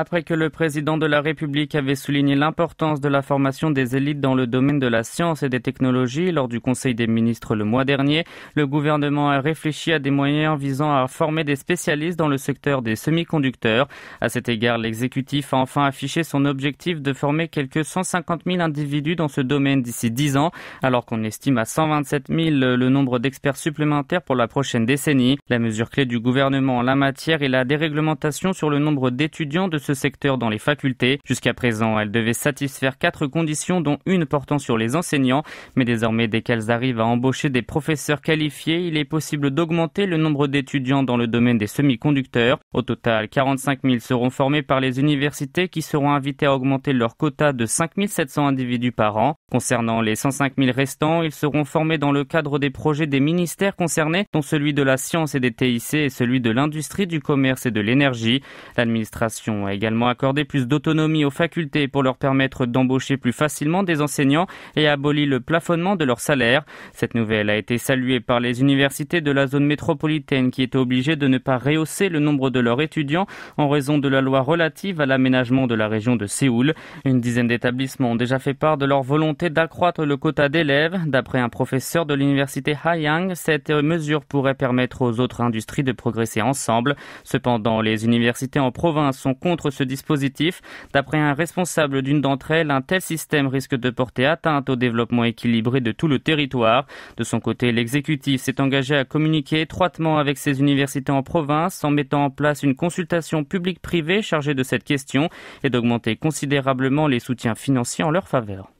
Après que le président de la République avait souligné l'importance de la formation des élites dans le domaine de la science et des technologies lors du Conseil des ministres le mois dernier, le gouvernement a réfléchi à des moyens visant à former des spécialistes dans le secteur des semi-conducteurs. À cet égard, l'exécutif a enfin affiché son objectif de former quelques 150 000 individus dans ce domaine d'ici 10 ans, alors qu'on estime à 127 000 le nombre d'experts supplémentaires pour la prochaine décennie. La mesure clé du gouvernement en la matière est la déréglementation sur le nombre d'étudiants de secteur dans les facultés. Jusqu'à présent, elles devaient satisfaire quatre conditions, dont une portant sur les enseignants. Mais désormais, dès qu'elles arrivent à embaucher des professeurs qualifiés, il est possible d'augmenter le nombre d'étudiants dans le domaine des semi-conducteurs. Au total, 45 000 seront formés par les universités qui seront invitées à augmenter leur quota de 5 700 individus par an. Concernant les 105 000 restants, ils seront formés dans le cadre des projets des ministères concernés, dont celui de la science et des TIC et celui de l'industrie, du commerce et de l'énergie. L'administration a également accordé plus d'autonomie aux facultés pour leur permettre d'embaucher plus facilement des enseignants et aboli le plafonnement de leur salaire. Cette nouvelle a été saluée par les universités de la zone métropolitaine qui étaient obligées de ne pas rehausser le nombre de leurs étudiants en raison de la loi relative à l'aménagement de la région de Séoul. Une dizaine d'établissements ont déjà fait part de leur volonté d'accroître le quota d'élèves. D'après un professeur de l'université Hanyang, cette mesure pourrait permettre aux autres industries de progresser ensemble. Cependant, les universités en province sont contre ce dispositif. D'après un responsable d'une d'entre elles, un tel système risque de porter atteinte au développement équilibré de tout le territoire. De son côté, l'exécutif s'est engagé à communiquer étroitement avec ses universités en province en mettant en place une consultation publique-privée chargée de cette question et d'augmenter considérablement les soutiens financiers en leur faveur.